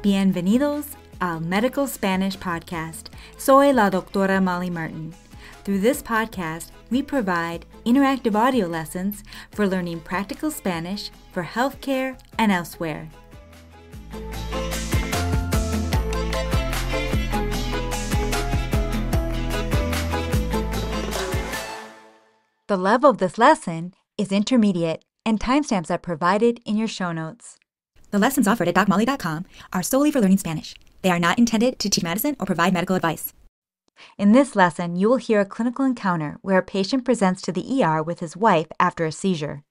Bienvenidos al Medical Spanish Podcast. Soy la doctora Molly Martin. Through this podcast, we provide interactive audio lessons for learning practical Spanish for healthcare and elsewhere. The level of this lesson is intermediate, and timestamps are provided in your show notes. The lessons offered at DocMolly.com are solely for learning Spanish. They are not intended to teach medicine or provide medical advice. In this lesson, you will hear a clinical encounter where a patient presents to the ER with his wife after a seizure.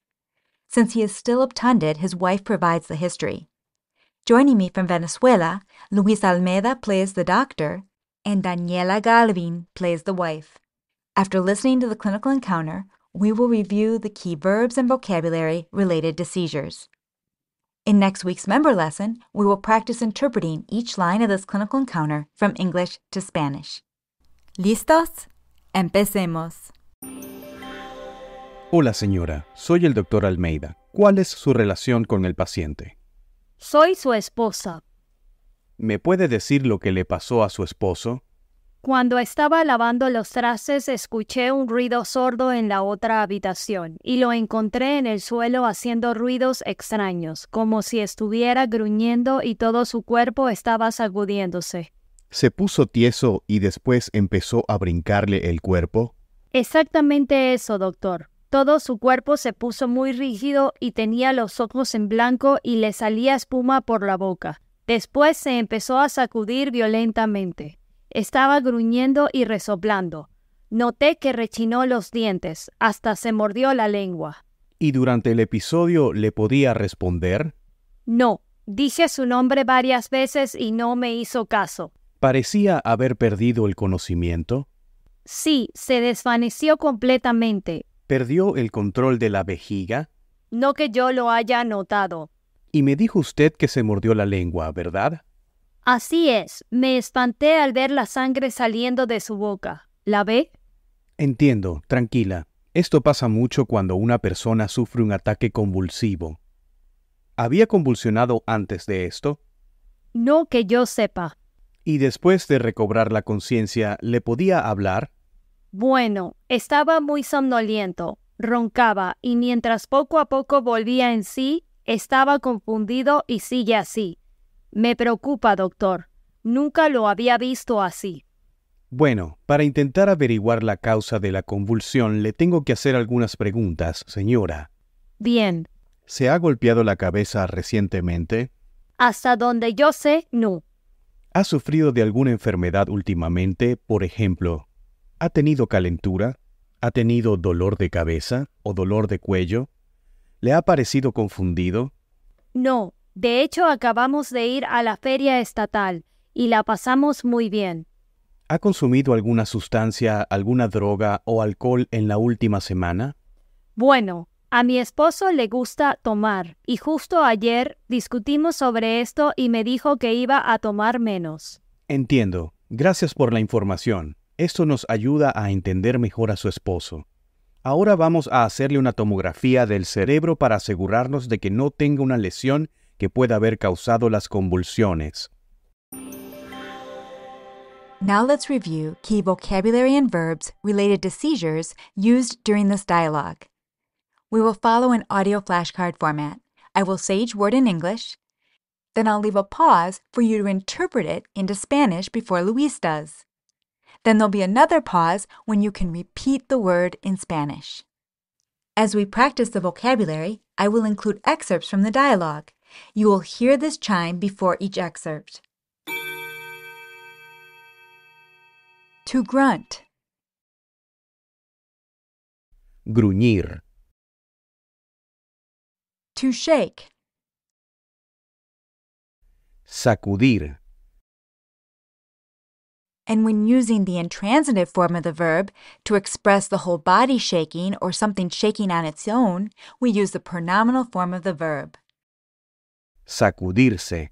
Since he is still obtunded, his wife provides the history. Joining me from Venezuela, Luis Almeida plays the doctor, and Daniela Galvin plays the wife. After listening to the clinical encounter, we will review the key verbs and vocabulary related to seizures. In next week's member lesson, we will practice interpreting each line of this clinical encounter from English to Spanish. ¿Listos? Empecemos. Hola señora, soy el doctor Almeida. ¿Cuál es su relación con el paciente? Soy su esposa. ¿Me puede decir lo que le pasó a su esposo? Cuando estaba lavando los trastes escuché un ruido sordo en la otra habitación y lo encontré en el suelo haciendo ruidos extraños, como si estuviera gruñendo y todo su cuerpo estaba sacudiéndose. ¿Se puso tieso y después empezó a brincarle el cuerpo? Exactamente eso, doctor. Todo su cuerpo se puso muy rígido y tenía los ojos en blanco y le salía espuma por la boca. Después se empezó a sacudir violentamente. Estaba gruñendo y resoplando. Noté que rechinó los dientes, hasta se mordió la lengua. ¿Y durante el episodio le podía responder? No, dije su nombre varias veces y no me hizo caso. ¿Parecía haber perdido el conocimiento? Sí, se desvaneció completamente. ¿Perdió el control de la vejiga? No que yo lo haya notado. Y me dijo usted que se mordió la lengua, ¿verdad? Así es, me espanté al ver la sangre saliendo de su boca. ¿La ve? Entiendo, tranquila. Esto pasa mucho cuando una persona sufre un ataque convulsivo. ¿Había convulsionado antes de esto? No que yo sepa. ¿Y después de recobrar la conciencia, le podía hablar? Bueno, estaba muy somnoliento, roncaba, y mientras poco a poco volvía en sí, estaba confundido y sigue así. Me preocupa, doctor. Nunca lo había visto así. Bueno, para intentar averiguar la causa de la convulsión le tengo que hacer algunas preguntas, señora. Bien. ¿Se ha golpeado la cabeza recientemente? Hasta donde yo sé, no. ¿Ha sufrido de alguna enfermedad últimamente? Por ejemplo, ¿ha tenido calentura? ¿Ha tenido dolor de cabeza o dolor de cuello? ¿Le ha parecido confundido? No, de hecho, acabamos de ir a la feria estatal y la pasamos muy bien. ¿Ha consumido alguna sustancia, alguna droga o alcohol en la última semana? Bueno, a mi esposo le gusta tomar y justo ayer discutimos sobre esto y me dijo que iba a tomar menos. Entiendo. Gracias por la información. Esto nos ayuda a entender mejor a su esposo. Ahora vamos a hacerle una tomografía del cerebro para asegurarnos de que no tenga una lesión que pueda haber causado las convulsiones. Now let's review key vocabulary and verbs related to seizures used during this dialogue. We will follow an audio flashcard format. I will say each word in English, then I'll leave a pause for you to interpret it into Spanish before Luis does. Then there'll be another pause when you can repeat the word in Spanish. As we practice the vocabulary, I will include excerpts from the dialogue. You will hear this chime before each excerpt. To grunt. Gruñir. To shake. Sacudir. And when using the intransitive form of the verb to express the whole body shaking or something shaking on its own, we use the pronominal form of the verb. sacudirse.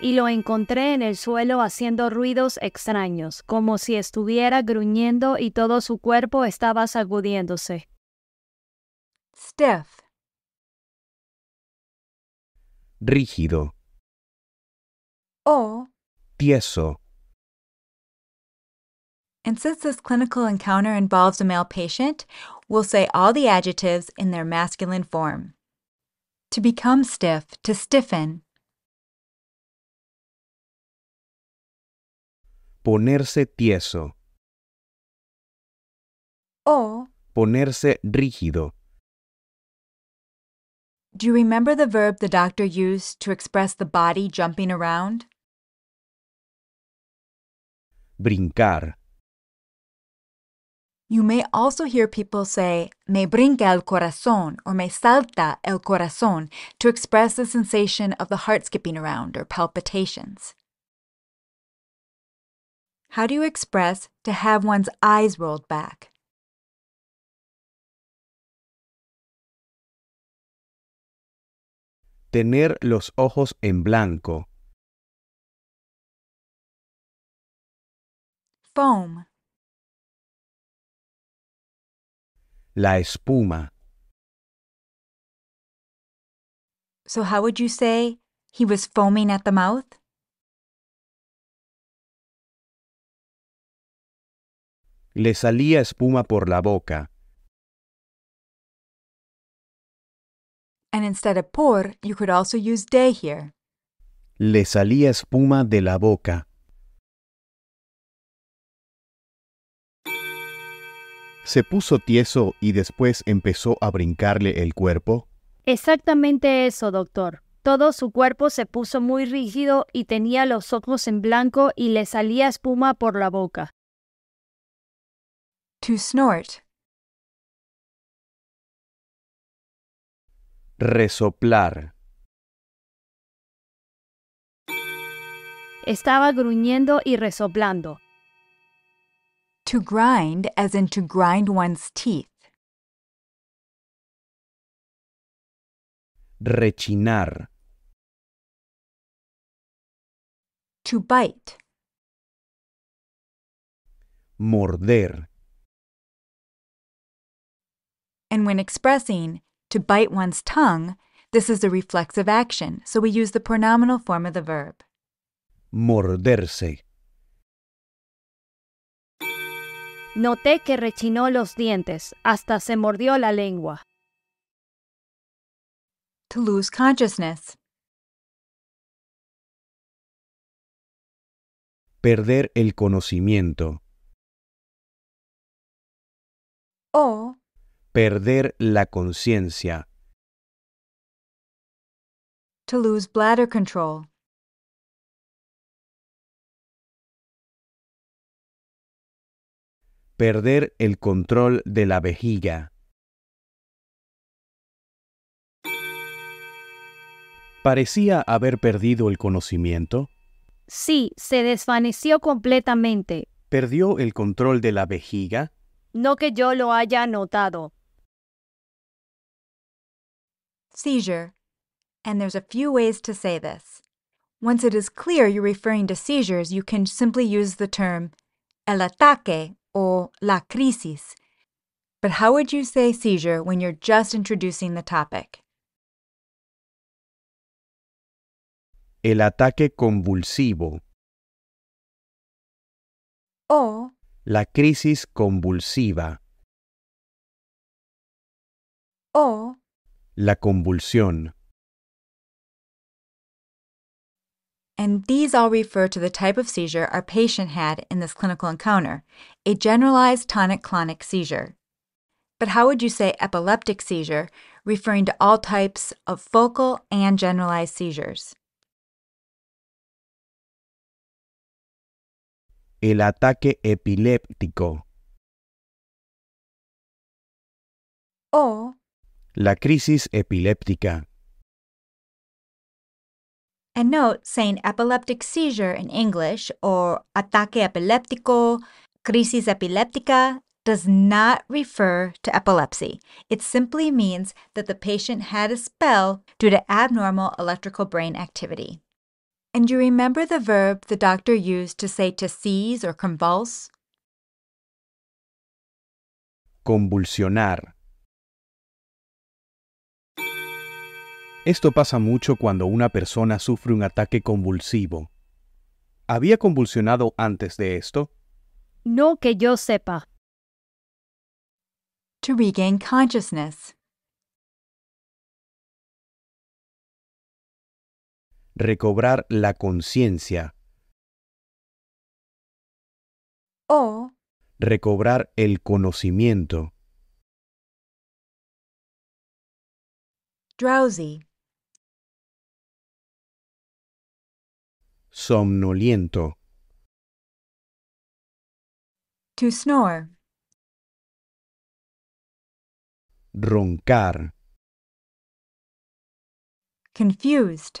Y lo encontré en el suelo haciendo ruidos extraños, como si estuviera gruñendo y todo su cuerpo estaba sacudiéndose. Stiff. Rígido. O. Tieso. And since this clinical encounter involves a male patient, we'll say all the adjectives in their masculine form. To become stiff, to stiffen. Ponerse tieso. O. Ponerse rígido. Do you remember the verb the doctor used to express the body jumping around? Brincar. You may also hear people say, me brinca el corazón or me salta el corazón to express the sensation of the heart skipping around or palpitations. How do you express to have one's eyes rolled back? Tener los ojos en blanco. Foam. la espuma. So how would you say he was foaming at the mouth? Le salía espuma por la boca. And instead of por, you could also use de here. Le salía espuma de la boca. ¿Se puso tieso y después empezó a brincarle el cuerpo? Exactamente eso, doctor. Todo su cuerpo se puso muy rígido y tenía los ojos en blanco y le salía espuma por la boca. To snort. Resoplar. Estaba gruñendo y resoplando. To grind, as in to grind one's teeth. Rechinar. To bite. Morder. And when expressing to bite one's tongue, this is a reflexive action, so we use the pronominal form of the verb. Morderse. Noté que rechinó los dientes, hasta se mordió la lengua. To lose consciousness. Perder el conocimiento. O perder la conciencia. To lose bladder control. perder el control de la vejiga. ¿Parecía haber perdido el conocimiento? Sí, se desvaneció completamente. ¿Perdió el control de la vejiga? No que yo lo haya notado. Seizure. And there's a few ways to say this. Once it is clear you're referring to seizures, you can simply use the term el ataque o la crisis. But how would you say seizure when you're just introducing the topic? El ataque convulsivo. O la crisis convulsiva. O la convulsión. and these all refer to the type of seizure our patient had in this clinical encounter a generalized tonic clonic seizure. But how would you say epileptic seizure, referring to all types of focal and generalized seizures? El ataque epiléptico. O. La crisis epiléptica. And note saying epileptic seizure in English or ataque epiléptico, crisis epiléptica does not refer to epilepsy. It simply means that the patient had a spell due to abnormal electrical brain activity. And you remember the verb the doctor used to say to seize or convulse? Convulsionar Esto pasa mucho cuando una persona sufre un ataque convulsivo. ¿Había convulsionado antes de esto? No que yo sepa. To regain consciousness. Recobrar la conciencia. O. Recobrar el conocimiento. Drowsy. somnoliento. To snore. Roncar. Confused.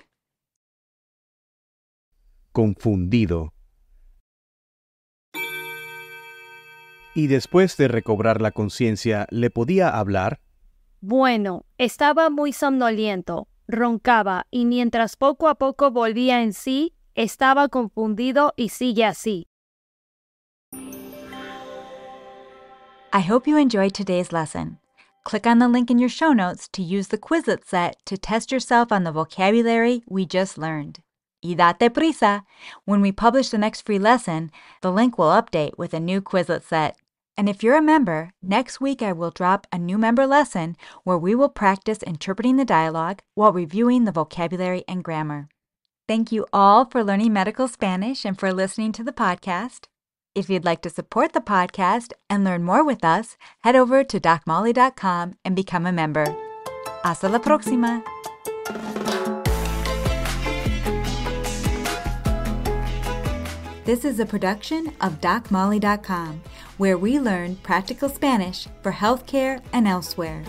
Confundido. Y después de recobrar la conciencia, ¿le podía hablar? Bueno, estaba muy somnoliento, roncaba y mientras poco a poco volvía en sí, Estaba confundido y sigue así. I hope you enjoyed today's lesson. Click on the link in your show notes to use the Quizlet set to test yourself on the vocabulary we just learned. Y date prisa! When we publish the next free lesson, the link will update with a new Quizlet set. And if you're a member, next week I will drop a new member lesson where we will practice interpreting the dialogue while reviewing the vocabulary and grammar. Thank you all for learning medical Spanish and for listening to the podcast. If you'd like to support the podcast and learn more with us, head over to docmolly.com and become a member. Hasta la próxima! This is a production of DocMolly.com, where we learn practical Spanish for healthcare and elsewhere.